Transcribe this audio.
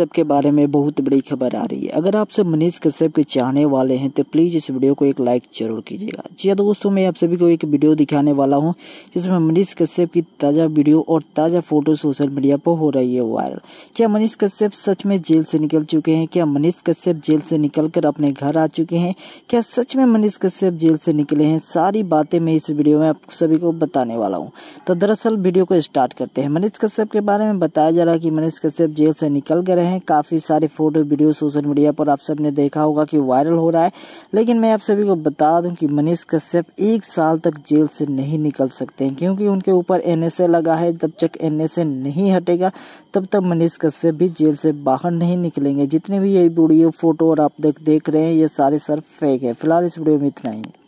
कश्यप के बारे में बहुत बड़ी खबर आ रही है अगर आप सब मनीष कश्यप के चाहने वाले हैं तो प्लीज़ इस वीडियो को एक लाइक जरूर कीजिएगा जी हाँ दोस्तों मैं आप सभी को एक वीडियो दिखाने वाला हूं जिसमें मनीष कश्यप की ताज़ा वीडियो और ताज़ा फोटो सोशल मीडिया पर हो रही है वायरल क्या मनीष कश्यप सच में जेल से निकल चुके हैं क्या मनीष कश्यप जेल से निकल कर अपने घर आ चुके हैं क्या सच में मनीष कश्यप जेल से निकले हैं सारी बातें मैं इस वीडियो में आप सभी को बताने वाला हूँ तो दरअसल वीडियो को स्टार्ट करते हैं मनीष कश्यप के बारे में बताया जा रहा है कि मनीष कश्यप जेल से निकल कर रहे हैं काफ़ी सारे फोटो वीडियो सोशल मीडिया पर आप सबने देखा होगा कि वायरल हो रहा है लेकिन मैं आप सभी को बता दूं कि मनीष कश्यप एक साल तक जेल से नहीं निकल सकते हैं क्योंकि उनके ऊपर एन लगा है जब तक एन नहीं हटेगा तब तक मनीष कश्यप भी जेल से बाहर नहीं निकलेंगे जितने भी ये वीडियो फोटो और आप देख देख रहे हैं ये सारे सर फेक है फिलहाल इस वीडियो में इतना ही